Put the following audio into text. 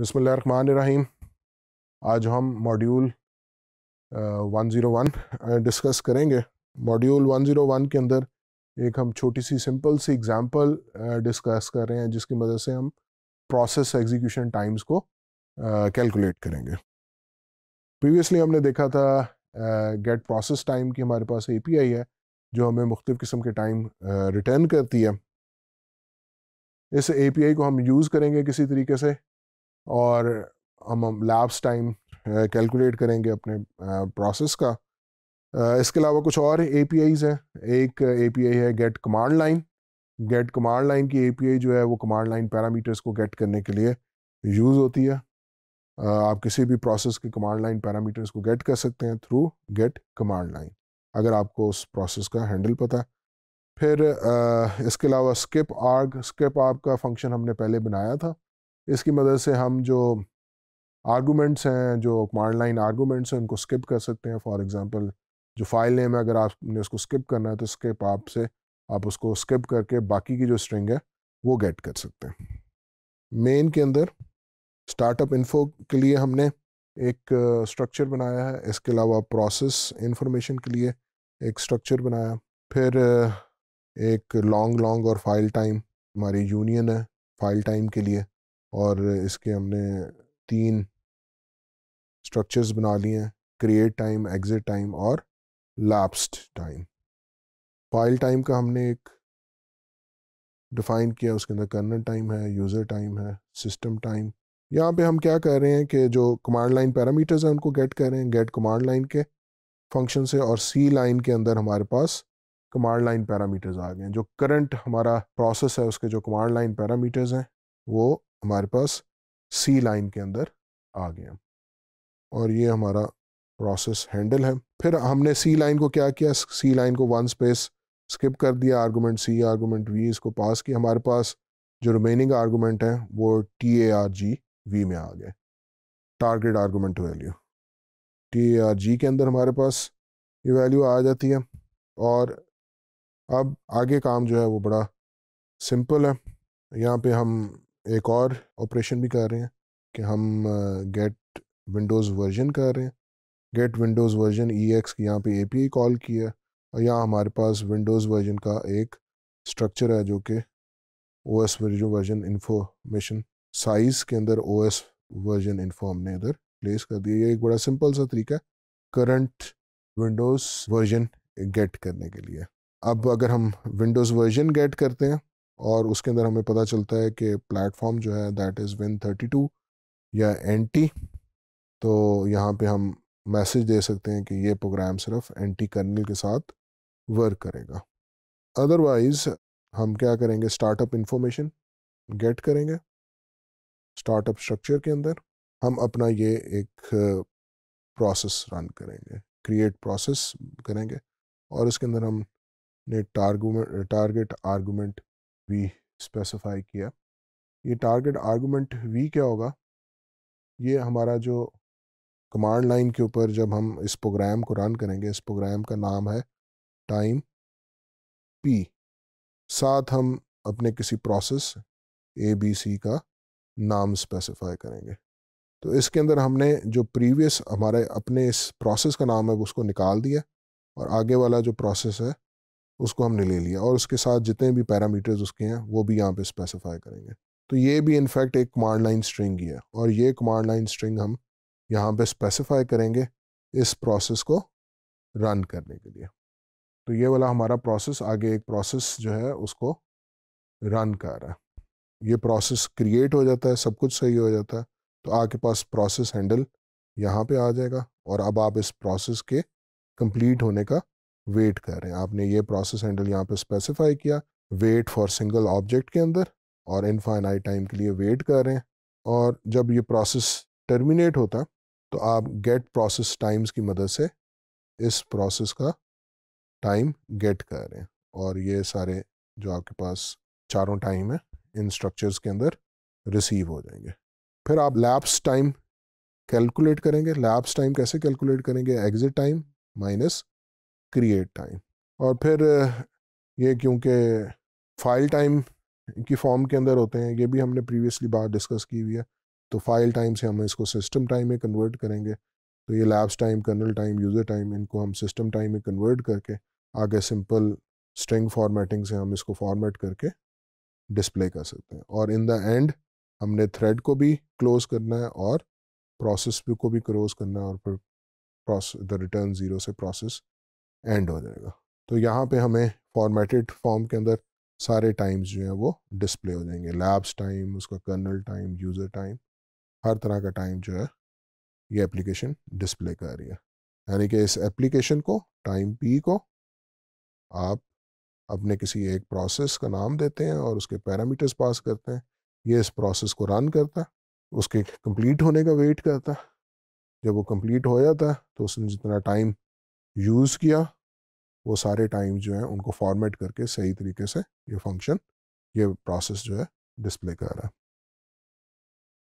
बसमीम आज हम मॉड्यूल वन डिस्कस करेंगे मॉड्यूल वन के अंदर एक हम छोटी सी सिंपल सी एग्ज़ाम्पल डिस्कस कर रहे हैं जिसकी मदद से हम प्रोसेस एग्जीक्यूशन टाइम्स को कैलकुलेट करेंगे प्रीवियसली हमने देखा था गेट प्रोसेस टाइम की हमारे पास ए पी आई है जो हमें मुख्तु किस्म के टाइम रिटर्न करती है इस ए पी आई को हम यूज़ करेंगे किसी तरीके से और हम लैब्स टाइम कैलकुलेट करेंगे अपने प्रोसेस का इसके अलावा कुछ और ए पी हैं एक ए है get command line get command line की ए जो है वो कमांड लाइन पैरामीटर्स को गेट करने के लिए यूज़ होती है आप किसी भी प्रोसेस के कमांड लाइन पैरामीटर्स को गेट कर सकते हैं थ्रू गेट कमांड लाइन अगर आपको उस प्रोसेस का हैंडल पता है फिर इसके अलावा स्किप आर्ग स्किप आर्ग का फंक्शन हमने पहले बनाया था इसकी मदद से हम जो आर्गूमेंट्स हैं जो कमांड लाइन आर्गूमेंट्स हैं उनको स्किप कर सकते हैं फॉर एग्ज़ाम्पल जो फाइल नेम है अगर आपने उसको स्किप करना है तो स्किप आप से आप उसको स्किप करके बाकी की जो स्ट्रिंग है वो गेट कर सकते हैं मेन के अंदर स्टार्टअप इन्फो के लिए हमने एक स्ट्रक्चर uh, बनाया है इसके अलावा प्रोसेस इन्फॉर्मेशन के लिए एक स्ट्रक्चर बनाया फिर uh, एक लॉन्ग लॉन्ग और फाइल टाइम हमारी यूनियन है फाइल टाइम के लिए और इसके हमने तीन स्ट्रक्चर्स बना लिए हैं क्रिएट टाइम एग्जिट टाइम और लैप्स्ड टाइम फाइल टाइम का हमने एक डिफाइन किया उसके अंदर कर्नल टाइम है यूज़र टाइम है सिस्टम टाइम यहाँ पे हम क्या कर रहे हैं कि जो कमांड लाइन पैरामीटर्स हैं उनको गेट कर रहे हैं गेट कमांड लाइन के फंक्शन से और सी लाइन के अंदर हमारे पास कमांड लाइन पैरामीटर्स आ गए हैं जो करंट हमारा प्रोसेस है उसके जो कमांड लाइन पैरामीटर्स हैं वो हमारे पास सी लाइन के अंदर आ गया और ये हमारा प्रोसेस हैंडल है फिर हमने सी लाइन को क्या किया सी लाइन को वन स्पेस स्किप कर दिया आर्गूमेंट सी आर्गूमेंट वी इसको पास किया हमारे पास जो रिमेनिंग आर्गूमेंट है वो T A R G V में आ गए target argument value T A R G के अंदर हमारे पास ये वैल्यू आ जाती है और अब आगे काम जो है वो बड़ा सिंपल है यहाँ पे हम एक और ऑपरेशन भी कर रहे हैं कि हम गेट विंडोज़ वर्जन कर रहे हैं get Windows version E X की यहाँ पर ए पी आई कॉल किया और यहाँ हमारे पास विंडोज़ वर्जन का एक स्ट्रक्चर है जो कि O S version information size के अंदर ओ एस वर्जन इन्फो हमने इधर प्लेस कर दिया ये एक बड़ा सिंपल सा तरीका है करंट विंडोज़ वर्जन गेट करने के लिए अब अगर हम विंडोज़ वर्जन गेट करते हैं और उसके अंदर हमें पता चलता है कि प्लेटफॉर्म जो है that is win thirty two या एन टी तो यहाँ पे हम मैसेज दे सकते हैं कि ये प्रोग्राम सिर्फ एन टी कर्नल के साथ वर्क करेगा अदरवाइज़ हम क्या करेंगे स्टार्टअप इंफॉर्मेशन गेट करेंगे स्टार्टअप स्ट्रक्चर के अंदर हम अपना ये एक प्रोसेस रन करेंगे क्रिएट प्रोसेस करेंगे और इसके अंदर हम ने target target argument V specify किया ये टारगेट आर्गूमेंट वी क्या होगा ये हमारा जो कमांड लाइन के ऊपर जब हम इस प्रोग्राम को रन करेंगे इस प्रोग्राम का नाम है टाइम पी साथ हम अपने किसी प्रोसेस ए बी सी का नाम स्पेसिफाई करेंगे तो इसके अंदर हमने जो प्रीवियस हमारे अपने इस प्रोसेस का नाम है उसको निकाल दिया और आगे वाला जो प्रोसेस है उसको हमने ले लिया और उसके साथ जितने भी पैरामीटर्स उसके हैं वो भी यहाँ पे स्पेसिफाई करेंगे तो ये भी इनफैक्ट एक कमांड लाइन स्ट्रिंग ही है और ये कमांड लाइन स्ट्रिंग हम यहाँ पे स्पेसिफाई करेंगे इस प्रोसेस को रन करने के लिए तो ये वाला हमारा प्रोसेस आगे एक प्रोसेस जो है उसको रन कर रहा है ये प्रोसेस क्रिएट हो जाता है सब कुछ सही हो जाता है तो आपके पास प्रोसेस हैंडल यहाँ पर आ जाएगा और अब आप इस प्रोसेस के कंप्लीट होने का वेट कर रहे हैं आपने ये प्रोसेस हैंडल यहाँ पे स्पेसिफाई किया वेट फॉर सिंगल ऑब्जेक्ट के अंदर और इनफाइनाइट टाइम के लिए वेट कर रहे हैं और जब ये प्रोसेस टर्मिनेट होता तो आप गेट प्रोसेस टाइम्स की मदद से इस प्रोसेस का टाइम गेट कर रहे हैं और ये सारे जो आपके पास चारों टाइम है इन स्ट्रक्चर्स के अंदर रिसीव हो जाएंगे फिर आप लैप्स टाइम कैलकुलेट करेंगे लैप्स टाइम कैसे कैलकुलेट करेंगे exit time minus create time और फिर ये क्योंकि फाइल टाइम की फॉर्म के अंदर होते हैं ये भी हमने प्रीवियसली बात डिस्कस की हुई है तो फाइल टाइम से हम इसको सिस्टम टाइम में कन्वर्ट करेंगे तो ये lapse time kernel time user time इनको हम सिस्टम टाइम में कन्वर्ट करके आगे सिंपल स्ट्रिंग फॉर्मेटिंग से हम इसको फॉर्मेट करके डिस्प्ले कर सकते हैं और इन द एंड हमने थ्रेड को भी क्लोज करना है और प्रोसेस को भी क्लोज करना है और फिर प्रोसेस द रिटर्न ज़ीरो से प्रोसेस एंड हो जाएगा तो यहाँ पे हमें फॉर्मेटेड फॉर्म के अंदर सारे टाइम्स जो हैं वो डिस्प्ले हो जाएंगे लैब्स टाइम उसका कर्नल टाइम यूज़र टाइम हर तरह का टाइम जो है ये एप्लीकेशन डिस्प्ले कर रही है यानी कि इस एप्लीकेशन को टाइम पी को आप अपने किसी एक प्रोसेस का नाम देते हैं और उसके पैरामीटर्स पास करते हैं ये इस प्रोसेस को रन करता उसके कंप्लीट होने का वेट करता जब वो कंप्लीट हो जाता है तो उसने जितना टाइम यूज़ किया वो सारे टाइम जो है उनको फॉर्मेट करके सही तरीके से ये फंक्शन ये प्रोसेस जो है डिस्प्ले कर रहा है